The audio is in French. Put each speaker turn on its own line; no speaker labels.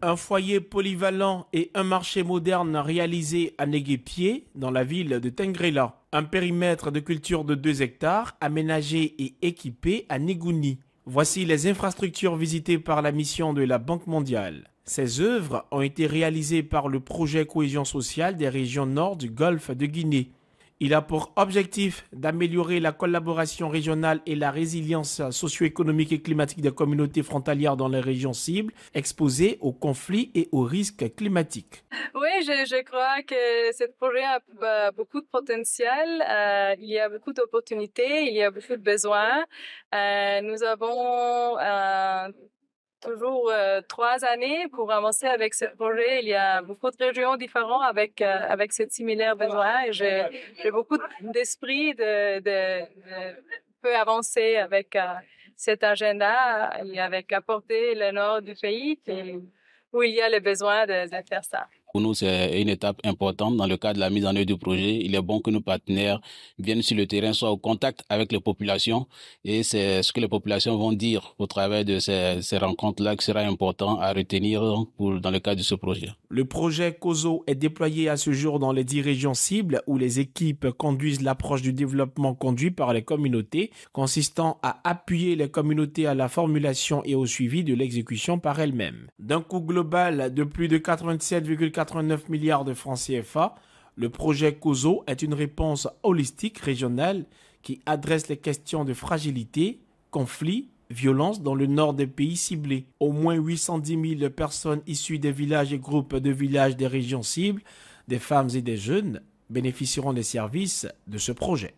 Un foyer polyvalent et un marché moderne réalisé à Négué-Pied, dans la ville de Tengrela. Un périmètre de culture de 2 hectares aménagé et équipé à Négouni. Voici les infrastructures visitées par la mission de la Banque mondiale. Ces œuvres ont été réalisées par le projet Cohésion sociale des régions nord du golfe de Guinée. Il a pour objectif d'améliorer la collaboration régionale et la résilience socio-économique et climatique des communautés frontalières dans les régions cibles exposées aux conflits et aux risques climatiques.
Oui, je, crois que ce projet a beaucoup de potentiel. Euh, il y a beaucoup d'opportunités, il y a beaucoup de besoins. Euh, nous avons euh, toujours euh, trois années pour avancer avec ce projet. Il y a beaucoup de régions différentes avec euh, avec ces similaire besoins Et j'ai j'ai beaucoup d'esprit de, de, peu avancer avec euh, cet agenda et avec apporter le nord du pays où il y a le besoin de, de faire ça.
Pour nous, c'est une étape importante dans le cadre de la mise en œuvre du projet. Il est bon que nos partenaires viennent sur le terrain, soient au contact avec les populations. Et c'est ce que les populations vont dire au travers de ces, rencontres-là qui sera important à retenir pour, dans le cadre de ce projet.
Le projet COSO est déployé à ce jour dans les 10 régions cibles où les équipes conduisent l'approche du développement conduit par les communautés, consistant à appuyer les communautés à la formulation et au suivi de l'exécution par elles-mêmes. D'un coût global de plus de 87,4 89 milliards de francs CFA, le projet COSO est une réponse holistique régionale qui adresse les questions de fragilité, conflits, violence dans le nord des pays ciblés. Au moins 810 000 personnes issues des villages et groupes de villages des régions cibles, des femmes et des jeunes, bénéficieront des services de ce projet.